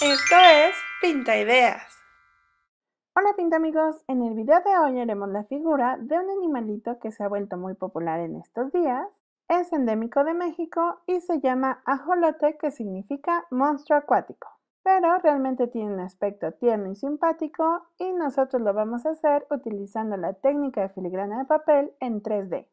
Esto es Pinta Ideas. Hola Pinta amigos, en el video de hoy haremos la figura de un animalito que se ha vuelto muy popular en estos días. Es endémico de México y se llama ajolote que significa monstruo acuático. Pero realmente tiene un aspecto tierno y simpático y nosotros lo vamos a hacer utilizando la técnica de filigrana de papel en 3D.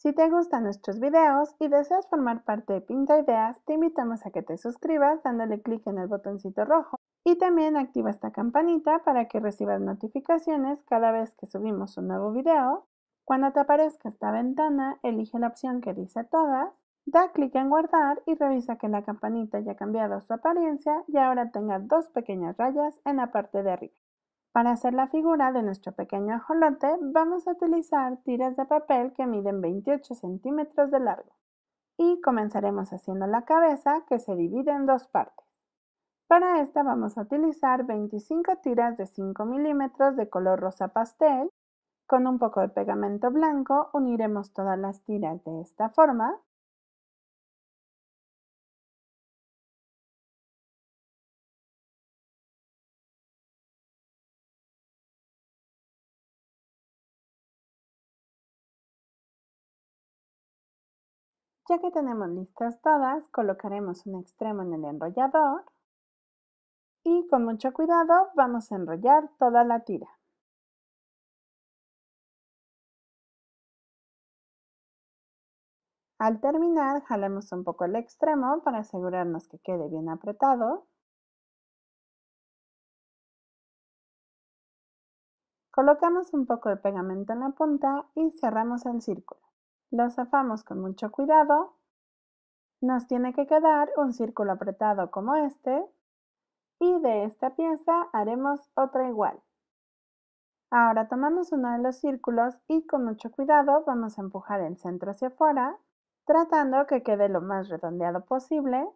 Si te gustan nuestros videos y deseas formar parte de Pinta Ideas, te invitamos a que te suscribas dándole clic en el botoncito rojo y también activa esta campanita para que recibas notificaciones cada vez que subimos un nuevo video. Cuando te aparezca esta ventana, elige la opción que dice todas, da clic en guardar y revisa que la campanita haya cambiado su apariencia y ahora tenga dos pequeñas rayas en la parte de arriba. Para hacer la figura de nuestro pequeño ajolote vamos a utilizar tiras de papel que miden 28 centímetros de largo y comenzaremos haciendo la cabeza que se divide en dos partes. Para esta vamos a utilizar 25 tiras de 5 milímetros de color rosa pastel. Con un poco de pegamento blanco uniremos todas las tiras de esta forma Ya que tenemos listas todas, colocaremos un extremo en el enrollador y con mucho cuidado vamos a enrollar toda la tira. Al terminar, jalemos un poco el extremo para asegurarnos que quede bien apretado. Colocamos un poco de pegamento en la punta y cerramos el círculo. Lo zafamos con mucho cuidado. Nos tiene que quedar un círculo apretado como este y de esta pieza haremos otra igual. Ahora tomamos uno de los círculos y con mucho cuidado vamos a empujar el centro hacia afuera, tratando que quede lo más redondeado posible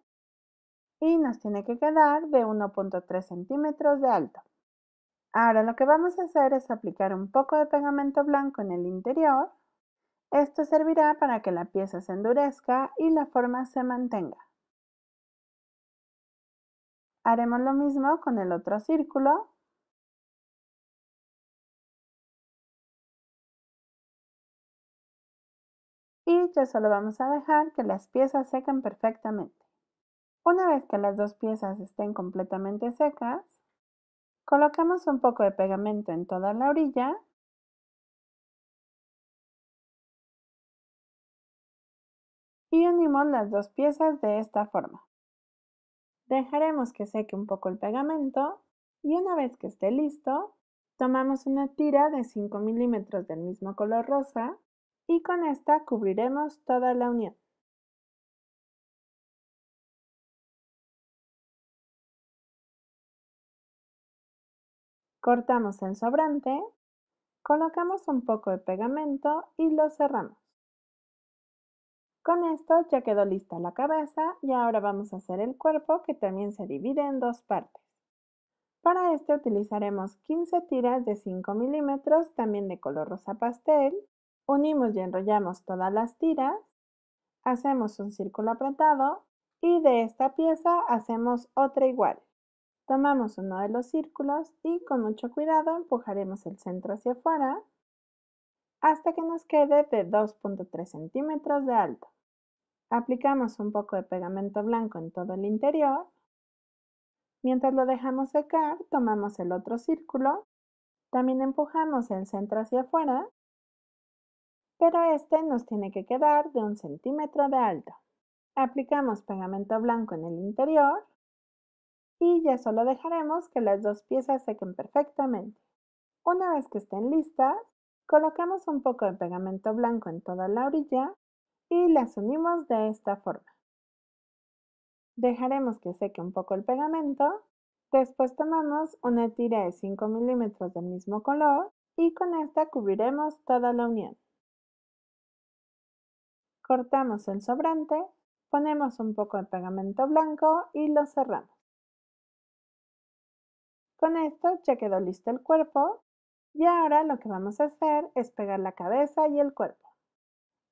y nos tiene que quedar de 1.3 centímetros de alto. Ahora lo que vamos a hacer es aplicar un poco de pegamento blanco en el interior esto servirá para que la pieza se endurezca y la forma se mantenga. Haremos lo mismo con el otro círculo. Y ya solo vamos a dejar que las piezas sequen perfectamente. Una vez que las dos piezas estén completamente secas, colocamos un poco de pegamento en toda la orilla unimos las dos piezas de esta forma. Dejaremos que seque un poco el pegamento y una vez que esté listo, tomamos una tira de 5 milímetros del mismo color rosa y con esta cubriremos toda la unión. Cortamos el sobrante, colocamos un poco de pegamento y lo cerramos. Con esto ya quedó lista la cabeza y ahora vamos a hacer el cuerpo que también se divide en dos partes. Para este utilizaremos 15 tiras de 5 milímetros, también de color rosa pastel. Unimos y enrollamos todas las tiras. Hacemos un círculo apretado y de esta pieza hacemos otra igual. Tomamos uno de los círculos y con mucho cuidado empujaremos el centro hacia afuera hasta que nos quede de 2.3 centímetros de alto. Aplicamos un poco de pegamento blanco en todo el interior. Mientras lo dejamos secar, tomamos el otro círculo. También empujamos el centro hacia afuera, pero este nos tiene que quedar de un centímetro de alto. Aplicamos pegamento blanco en el interior y ya solo dejaremos que las dos piezas sequen perfectamente. Una vez que estén listas, Colocamos un poco de pegamento blanco en toda la orilla y las unimos de esta forma. Dejaremos que seque un poco el pegamento. Después tomamos una tira de 5 milímetros del mismo color y con esta cubriremos toda la unión. Cortamos el sobrante, ponemos un poco de pegamento blanco y lo cerramos. Con esto ya quedó listo el cuerpo y ahora lo que vamos a hacer es pegar la cabeza y el cuerpo.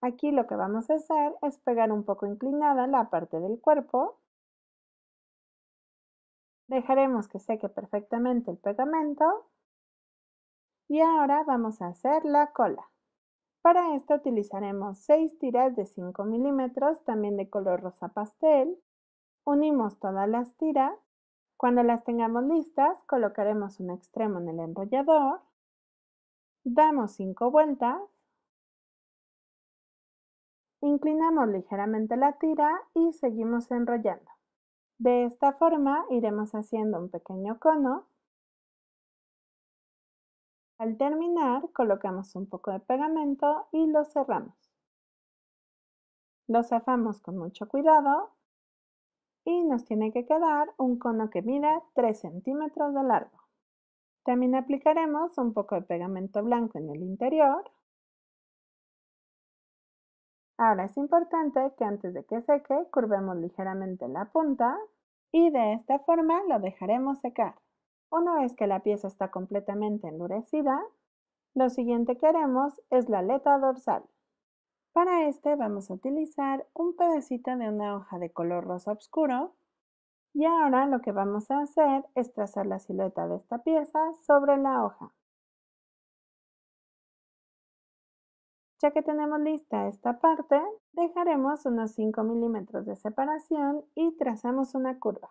Aquí lo que vamos a hacer es pegar un poco inclinada la parte del cuerpo. Dejaremos que seque perfectamente el pegamento. Y ahora vamos a hacer la cola. Para esto utilizaremos seis tiras de 5 milímetros, también de color rosa pastel. Unimos todas las tiras. Cuando las tengamos listas, colocaremos un extremo en el enrollador Damos 5 vueltas. Inclinamos ligeramente la tira y seguimos enrollando. De esta forma iremos haciendo un pequeño cono. Al terminar colocamos un poco de pegamento y lo cerramos. Lo zafamos con mucho cuidado y nos tiene que quedar un cono que mida 3 centímetros de largo. También aplicaremos un poco de pegamento blanco en el interior. Ahora es importante que antes de que seque, curvemos ligeramente la punta y de esta forma lo dejaremos secar. Una vez que la pieza está completamente endurecida, lo siguiente que haremos es la aleta dorsal. Para este vamos a utilizar un pedacito de una hoja de color rosa oscuro y ahora lo que vamos a hacer es trazar la silueta de esta pieza sobre la hoja. Ya que tenemos lista esta parte, dejaremos unos 5 milímetros de separación y trazamos una curva.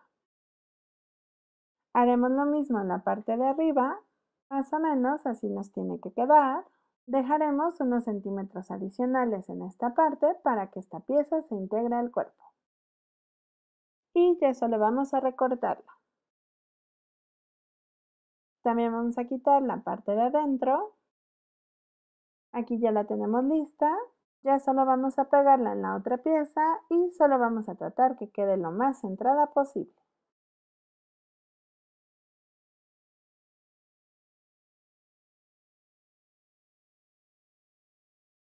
Haremos lo mismo en la parte de arriba, más o menos así nos tiene que quedar. Dejaremos unos centímetros adicionales en esta parte para que esta pieza se integre al cuerpo y ya solo vamos a recortarla. También vamos a quitar la parte de adentro. Aquí ya la tenemos lista. Ya solo vamos a pegarla en la otra pieza y solo vamos a tratar que quede lo más centrada posible.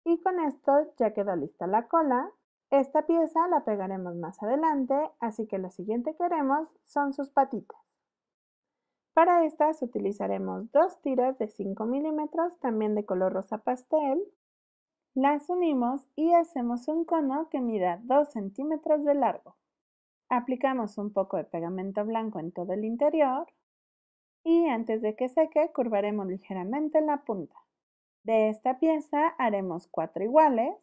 Y con esto ya quedó lista la cola. Esta pieza la pegaremos más adelante, así que lo siguiente que haremos son sus patitas. Para estas utilizaremos dos tiras de 5 milímetros, también de color rosa pastel. Las unimos y hacemos un cono que mida 2 centímetros de largo. Aplicamos un poco de pegamento blanco en todo el interior y antes de que seque curvaremos ligeramente la punta. De esta pieza haremos 4 iguales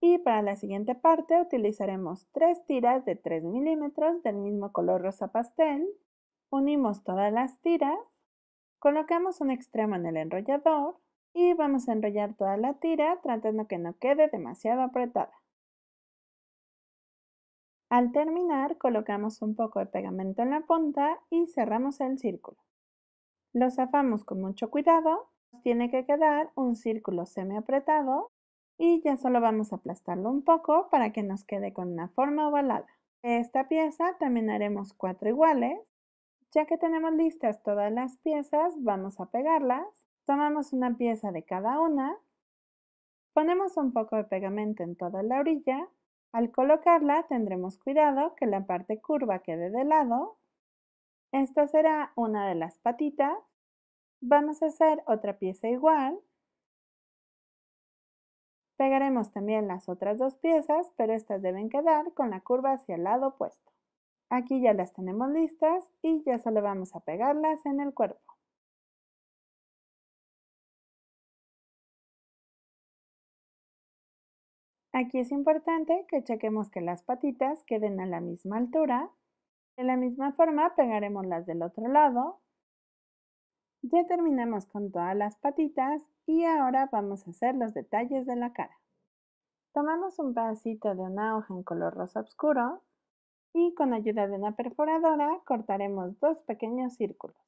y para la siguiente parte utilizaremos tres tiras de 3 milímetros del mismo color rosa pastel. Unimos todas las tiras, colocamos un extremo en el enrollador y vamos a enrollar toda la tira tratando que no quede demasiado apretada. Al terminar colocamos un poco de pegamento en la punta y cerramos el círculo. Lo zafamos con mucho cuidado, tiene que quedar un círculo semi apretado y ya solo vamos a aplastarlo un poco para que nos quede con una forma ovalada. esta pieza también haremos cuatro iguales. Ya que tenemos listas todas las piezas, vamos a pegarlas. Tomamos una pieza de cada una, ponemos un poco de pegamento en toda la orilla. Al colocarla tendremos cuidado que la parte curva quede de lado. Esta será una de las patitas. Vamos a hacer otra pieza igual Pegaremos también las otras dos piezas, pero estas deben quedar con la curva hacia el lado opuesto. Aquí ya las tenemos listas y ya solo vamos a pegarlas en el cuerpo. Aquí es importante que chequemos que las patitas queden a la misma altura. De la misma forma pegaremos las del otro lado. Ya terminamos con todas las patitas y ahora vamos a hacer los detalles de la cara. Tomamos un pedacito de una hoja en color rosa oscuro y con ayuda de una perforadora cortaremos dos pequeños círculos.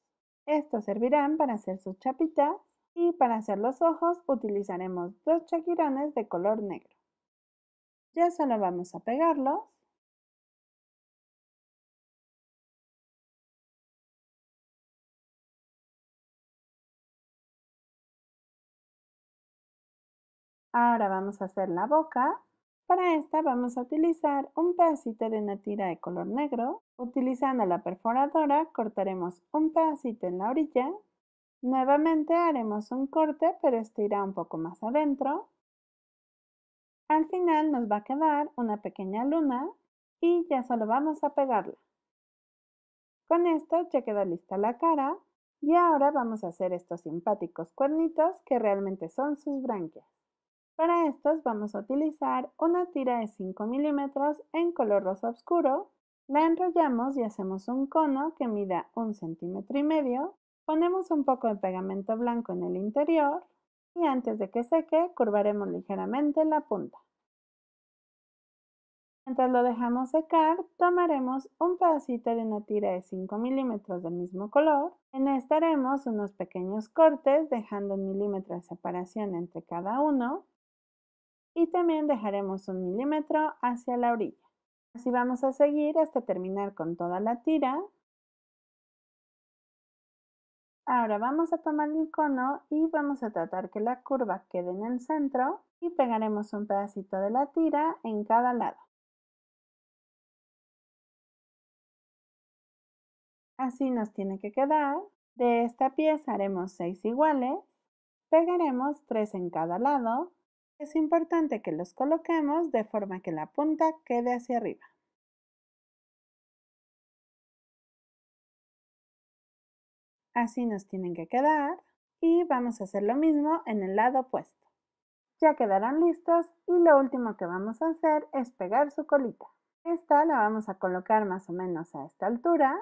Estos servirán para hacer sus chapitas y para hacer los ojos utilizaremos dos chaquirones de color negro. Ya solo vamos a pegarlos Ahora vamos a hacer la boca. Para esta vamos a utilizar un pedacito de una tira de color negro. Utilizando la perforadora cortaremos un pedacito en la orilla. Nuevamente haremos un corte, pero esto irá un poco más adentro. Al final nos va a quedar una pequeña luna y ya solo vamos a pegarla. Con esto ya queda lista la cara y ahora vamos a hacer estos simpáticos cuernitos que realmente son sus branquias. Para estos vamos a utilizar una tira de 5 milímetros en color rosa oscuro, la enrollamos y hacemos un cono que mida un centímetro y medio, ponemos un poco de pegamento blanco en el interior y antes de que seque curvaremos ligeramente la punta. Mientras lo dejamos secar, tomaremos un pedacito de una tira de 5 milímetros del mismo color. En esta haremos unos pequeños cortes, dejando un milímetro de separación entre cada uno y también dejaremos un milímetro hacia la orilla. Así vamos a seguir hasta terminar con toda la tira. Ahora vamos a tomar el cono y vamos a tratar que la curva quede en el centro y pegaremos un pedacito de la tira en cada lado. Así nos tiene que quedar. De esta pieza haremos 6 iguales. Pegaremos 3 en cada lado es importante que los coloquemos de forma que la punta quede hacia arriba. Así nos tienen que quedar y vamos a hacer lo mismo en el lado opuesto. Ya quedaron listos y lo último que vamos a hacer es pegar su colita. Esta la vamos a colocar más o menos a esta altura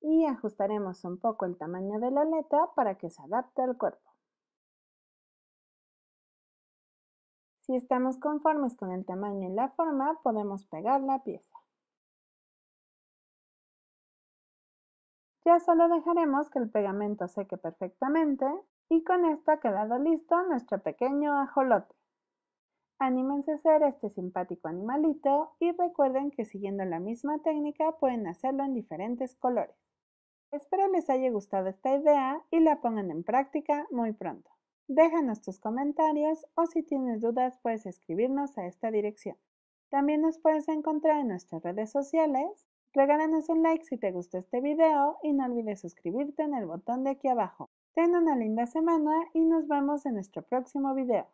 y ajustaremos un poco el tamaño de la aleta para que se adapte al cuerpo. Si estamos conformes con el tamaño y la forma, podemos pegar la pieza. Ya solo dejaremos que el pegamento seque perfectamente y con esto ha quedado listo nuestro pequeño ajolote. Anímense a hacer este simpático animalito y recuerden que siguiendo la misma técnica pueden hacerlo en diferentes colores. Espero les haya gustado esta idea y la pongan en práctica muy pronto. Déjanos tus comentarios o si tienes dudas puedes escribirnos a esta dirección. También nos puedes encontrar en nuestras redes sociales. Regálanos un like si te gustó este video y no olvides suscribirte en el botón de aquí abajo. Ten una linda semana y nos vemos en nuestro próximo video.